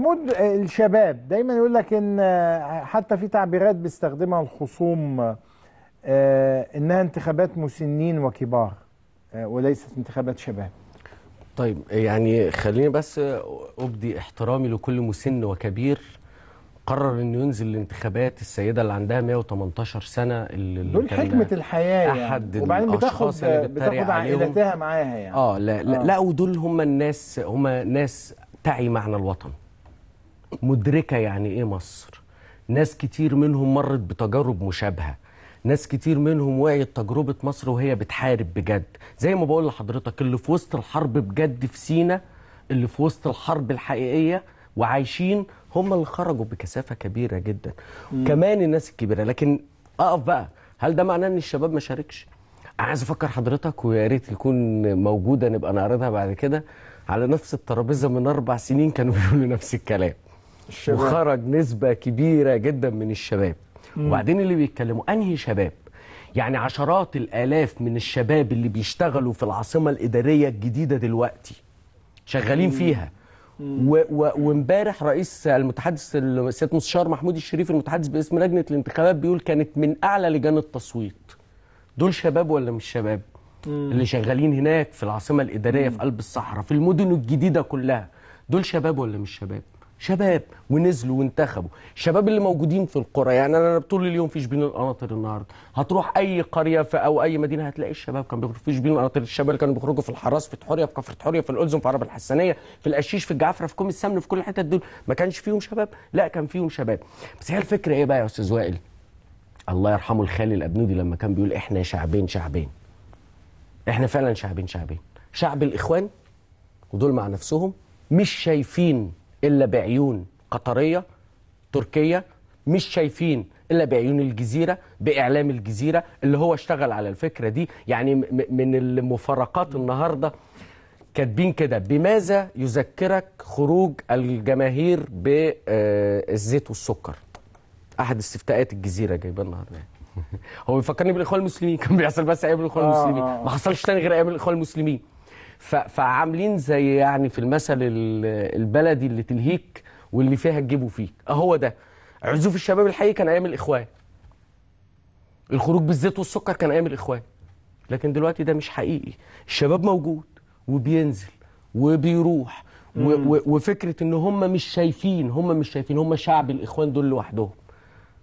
محمود الشباب دايما يقول لك ان آه، حتى في تعبيرات بيستخدمها الخصوم آه، انها انتخابات مسنين وكبار آه، وليست انتخابات شباب طيب يعني خليني بس ابدي احترامي لكل مسن وكبير قرر انه ينزل الانتخابات السيده اللي عندها 118 سنه اللي دول حكمه الحياه يعني احد وبعدين بتاخد بتاخد عائلتها معاها يعني اه لا لا, آه. لا ودول هم الناس هم ناس تعي معنى الوطن مدركه يعني ايه مصر ناس كتير منهم مرت بتجارب مشابهه ناس كتير منهم وعيت تجربه مصر وهي بتحارب بجد زي ما بقول لحضرتك اللي في وسط الحرب بجد في سينا اللي في وسط الحرب الحقيقيه وعايشين هم اللي خرجوا بكثافه كبيره جدا مم. كمان الناس الكبيره لكن اقف بقى هل ده معناه ان الشباب ما شاركش عايز افكر حضرتك ويا ريت تكون موجوده نبقى نعرضها بعد كده على نفس الترابيزه من اربع سنين كانوا بيقولوا نفس الكلام الشباب. وخرج نسبة كبيرة جدا من الشباب مم. وبعدين اللي بيتكلموا أنهي شباب يعني عشرات الآلاف من الشباب اللي بيشتغلوا في العاصمة الإدارية الجديدة دلوقتي شغالين فيها وامبارح رئيس المتحدث سياده مستشار محمود الشريف المتحدث باسم لجنه الانتخابات بيقول كانت من اعلى لجان التصويت دول شباب ولا مش شباب مم. اللي شغالين هناك في العاصمه الاداريه مم. في قلب الصحراء في المدن الجديده كلها دول شباب ولا مش شباب شباب ونزلوا وانتخبوا الشباب اللي موجودين في القرى يعني انا طول اليوم في جبين القناطر النهارده هتروح اي قريه في او اي مدينه هتلاقي الشباب كانوا بيخرجوا في جبين القناطر الشباب اللي كانوا بيخرجوا في الحراس في حوريه في كفر حوريه في الالزم في عرب الحسنيه في القشيش في الجعفره في كوم السمن في كل الحتت دول ما كانش فيهم شباب لا كان فيهم شباب بس هي الفكره ايه بقى يا استاذ وائل الله يرحمه الخالي الابنودي لما كان بيقول احنا شعبين شعبين احنا فعلا شعبين شعبين شعب الاخوان ودول مع نفسهم مش شايفين إلا بعيون قطرية تركية مش شايفين الا بعيون الجزيره باعلام الجزيره اللي هو اشتغل على الفكره دي يعني من المفارقات النهارده كاتبين كده بماذا يذكرك خروج الجماهير بالزيت آه، والسكر احد استفتاءات الجزيره جايبه النهارده هو بيفكرني بالاخوان المسلمين كان بيحصل بس ايام الاخوان آه، المسلمين آه. ما حصلش تاني غير ايام الاخوان المسلمين فعاملين زي يعني في المثل البلدي اللي تلهيك واللي فيها تجيبه فيك اهو آه، ده عزوف الشباب الحقيقي كان ايام الاخوان الخروج بالزيت والسكر كان ايام الاخوان لكن دلوقتي ده مش حقيقي الشباب موجود وبينزل وبيروح وفكره ان هم مش شايفين هم مش شايفين هم شعب الاخوان دول لوحدهم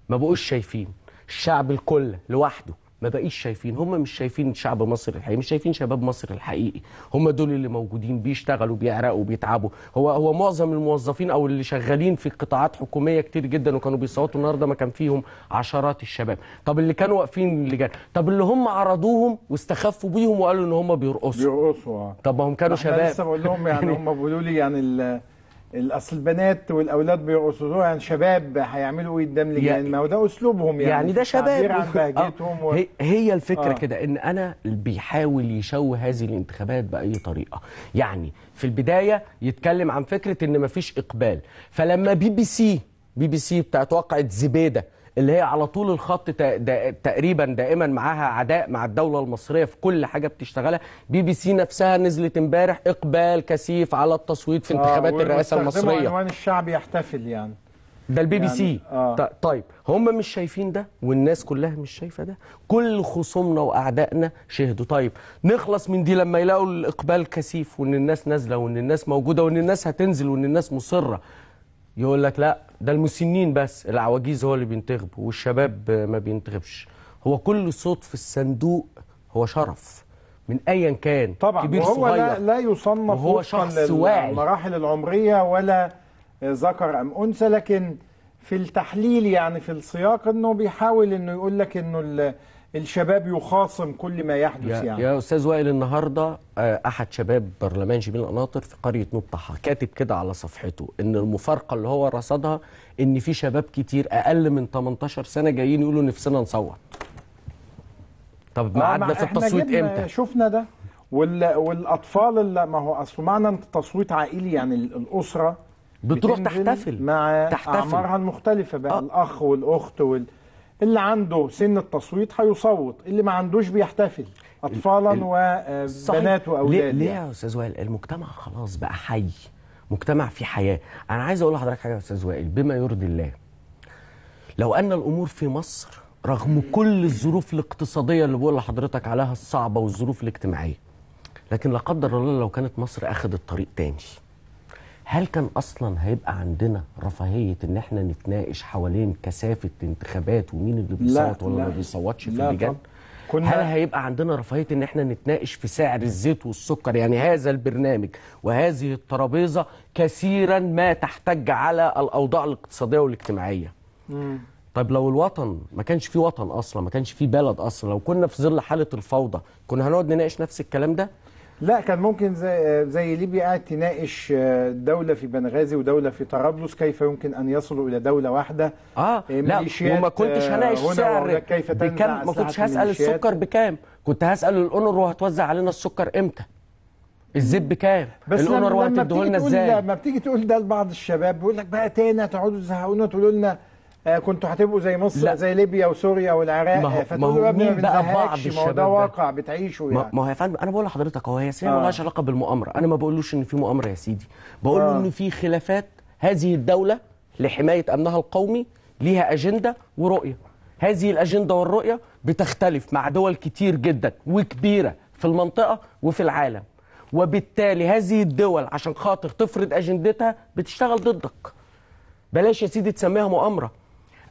ما بقوش شايفين الشعب الكل لوحده ما بقيش شايفين هم مش شايفين شعب مصر الحقيقي مش شايفين شباب مصر الحقيقي هم دول اللي موجودين بيشتغلوا بيعرقوا بيتعبوا هو هو معظم الموظفين او اللي شغالين في قطاعات حكوميه كتير جدا وكانوا بيصوتوا النهارده ما كان فيهم عشرات الشباب طب اللي كانوا واقفين اللي اللجان طب اللي هم عرضوهم واستخفوا بيهم وقالوا ان هم بيرقصوا بيرقصوا آه. طب ما هم كانوا شباب لسه بقول لهم يعني هم بيقولوا لي يعني الاصل البنات والاولاد بيرقصوا يعني شباب هيعملوا ايه قدام لجان ما هو ده اسلوبهم يعني يعني ده شباب عن آه، بهجتهم آه. و... هي الفكره آه. كده ان انا بيحاول يشوه هذه الانتخابات باي طريقه يعني في البدايه يتكلم عن فكره ان مفيش اقبال فلما بي بي سي بي بي سي بتاعت واقعه زبيده اللي هي على طول الخط تقريبا دائما معاها عداء مع الدوله المصريه في كل حاجه بتشتغلها بي بي سي نفسها نزلت امبارح اقبال كثيف على التصويت في آه، انتخابات آه الرئاسه المصريه عنوان الشعب يحتفل يعني ده البي يعني بي سي يعني، آه. طيب هم مش شايفين ده والناس كلها مش شايفه ده كل خصومنا واعدائنا شهدوا طيب نخلص من دي لما يلاقوا الاقبال كثيف وان الناس نازله وان الناس موجوده وان الناس هتنزل وان الناس مصره يقول لك لا ده المسنين بس العواجيز هو اللي بينتخبوا والشباب ما بينتخبش هو كل صوت في الصندوق هو شرف من ايا كان طبعا كبير وهو صغير لا, لا يصنف هو شخص واعي المراحل العمريه ولا ذكر ام انثى لكن في التحليل يعني في السياق انه بيحاول انه يقول لك انه الشباب يخاصم كل ما يحدث يا يعني يا استاذ وائل النهارده آه، احد شباب برلمان جميل القناطر في قريه نوب كاتب كده على صفحته ان المفارقه اللي هو رصدها ان في شباب كتير اقل من 18 سنه جايين يقولوا نفسنا نصوت طب آه، ميعادنا في التصويت امتى شفنا ده والاطفال اللي ما هو اصل معنى التصويت عائلي يعني الاسره بتروح تحتفل مع تحتفل. اعمارها المختلفه بقى آه. الاخ والاخت وال اللي عنده سن التصويت هيصوت اللي ما عندوش بيحتفل اطفالا ال... وبنات واولاد ليه, يعني. ليه يا استاذ وائل المجتمع خلاص بقى حي مجتمع فيه حياه انا عايز اقول لحضرتك حاجه يا استاذ وائل بما يرضي الله لو ان الامور في مصر رغم كل الظروف الاقتصاديه اللي بقول لحضرتك عليها الصعبه والظروف الاجتماعيه لكن لا قدر الله لو كانت مصر اخذت طريق تاني هل كان اصلا هيبقى عندنا رفاهيه ان احنا نتناقش حوالين كثافه انتخابات ومين اللي بيصوت ولا ما بيصوتش في اللجان؟ كنا هل هيبقى عندنا رفاهيه ان احنا نتناقش في سعر الزيت والسكر يعني هذا البرنامج وهذه الترابيزه كثيرا ما تحتج على الاوضاع الاقتصاديه والاجتماعيه مم. طيب لو الوطن ما كانش فيه وطن اصلا ما كانش فيه بلد اصلا لو كنا في ظل حاله الفوضى كنا هنقعد نناقش نفس الكلام ده لا كان ممكن زي, زي ليبيا قاعد تناقش آه، دولة في بنغازي ودولة في طرابلس كيف يمكن أن يصلوا إلى دولة واحدة اه لا آه، وما آه، كنتش هناقش سعر كيف بكام ما كنتش هسأل السكر بكام كنت هسأل الأونر وهتوزع علينا السكر إمتى الزيت بكام الأونر وهتديه لنا إزاي لما بتيجي تقول ده لبعض الشباب بيقول لك بقى تاني هتقعدوا تزهقونا وتقولوا لنا آه، كنتوا هتبقوا زي مصر لا. زي ليبيا وسوريا والعراق فتقولوا يا ابني ما بنزهقش ما هو ده واقع بتعيشه يعني ما هو يا فندم انا بقول لحضرتك هو ياسين آه. ملهاش علاقه بالمؤامره انا ما بقولوش ان في مؤامره يا سيدي بقول له آه. ان في خلافات هذه الدوله لحمايه امنها القومي ليها اجنده ورؤيه هذه الاجنده والرؤيه بتختلف مع دول كتير جدا وكبيره في المنطقه وفي العالم وبالتالي هذه الدول عشان خاطر تفرض اجندتها بتشتغل ضدك بلاش يا سيدي تسميها مؤامره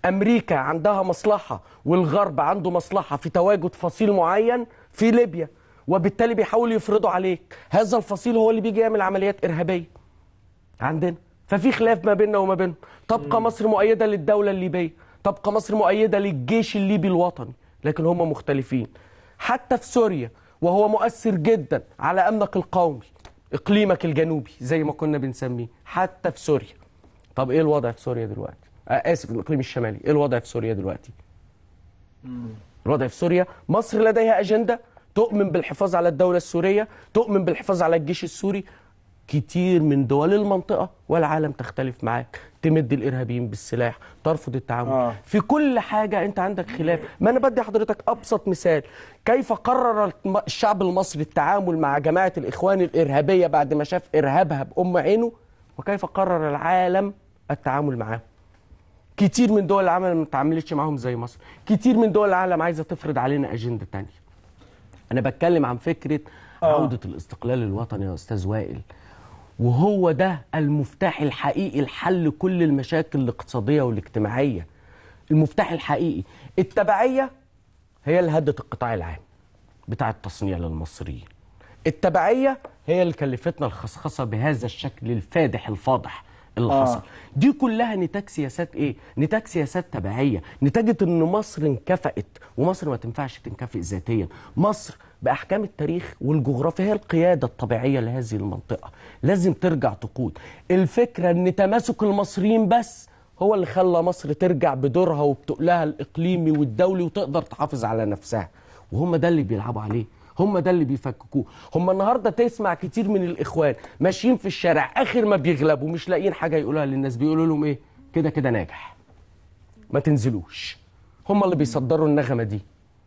امريكا عندها مصلحه والغرب عنده مصلحه في تواجد فصيل معين في ليبيا وبالتالي بيحاولوا يفرضوا عليك هذا الفصيل هو اللي بيجي يعمل عمليات ارهابيه عندنا ففي خلاف ما بيننا وما بينهم تبقى مصر مؤيده للدوله الليبيه تبقى مصر مؤيده للجيش الليبي الوطني لكن هم مختلفين حتى في سوريا وهو مؤثر جدا على امنك القومي اقليمك الجنوبي زي ما كنا بنسميه حتى في سوريا طب ايه الوضع في سوريا دلوقتي آه، اسف الاقليم الشمالي ايه الوضع في سوريا دلوقتي الوضع في سوريا مصر لديها اجنده تؤمن بالحفاظ على الدوله السوريه تؤمن بالحفاظ على الجيش السوري كتير من دول المنطقه والعالم تختلف معاك تمد الارهابيين بالسلاح ترفض التعامل آه. في كل حاجه انت عندك خلاف ما انا بدي حضرتك ابسط مثال كيف قرر الشعب المصري التعامل مع جماعه الاخوان الارهابيه بعد ما شاف ارهابها بام عينه وكيف قرر العالم التعامل معاهم كتير من دول العالم ما بتتعاملش معاهم زي مصر كتير من دول العالم عايزه تفرض علينا اجنده تانية انا بتكلم عن فكره آه. عوده الاستقلال الوطني يا استاذ وائل وهو ده المفتاح الحقيقي لحل كل المشاكل الاقتصاديه والاجتماعيه المفتاح الحقيقي التبعيه هي اللي هدت القطاع العام بتاع التصنيع للمصريين التبعيه هي اللي كلفتنا الخصخصه بهذا الشكل الفادح الفاضح اللي آه. حصل دي كلها نتاج سياسات ايه نتاج سياسات تبعيه نتاج ان مصر انكفأت ومصر ما تنفعش تنكفئ ذاتيا مصر باحكام التاريخ والجغرافيا هي القياده الطبيعيه لهذه المنطقه لازم ترجع تقود الفكره ان تماسك المصريين بس هو اللي خلى مصر ترجع بدورها وبتقلها الاقليمي والدولي وتقدر تحافظ على نفسها وهم ده اللي بيلعبوا عليه هم ده اللي بيفككوه هم النهارده تسمع كتير من الاخوان ماشيين في الشارع اخر ما بيغلبوا مش لاقيين حاجه يقولوها للناس بيقولوا لهم ايه كده كده ناجح ما تنزلوش هم اللي بيصدروا النغمه دي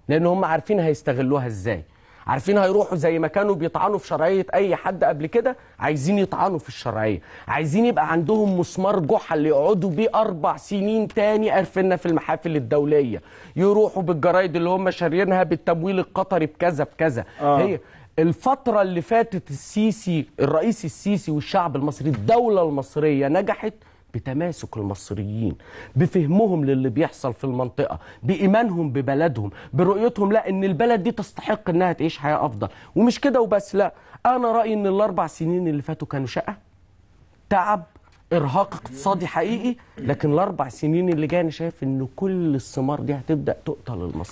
لان هم عارفين هيستغلوها ازاي عارفين هيروحوا زي ما كانوا بيطعنوا في شرعيه اي حد قبل كده عايزين يطعنوا في الشرعيه عايزين يبقى عندهم مسمار جحل يقعدوا بيه اربع سنين تاني قرفنا في المحافل الدوليه يروحوا بالجرايد اللي هم شارينها بالتمويل القطري بكذا بكذا آه. هي الفترة اللي فاتت السيسي الرئيس السيسي والشعب المصري الدولة المصرية نجحت بتماسك المصريين بفهمهم للي بيحصل في المنطقه بايمانهم ببلدهم برؤيتهم لا ان البلد دي تستحق انها تعيش حياه افضل ومش كده وبس لا انا رايي ان الاربع سنين اللي فاتوا كانوا شقه تعب ارهاق اقتصادي حقيقي لكن الاربع سنين اللي جايه انا شايف ان كل الثمار دي هتبدا تقتل المصري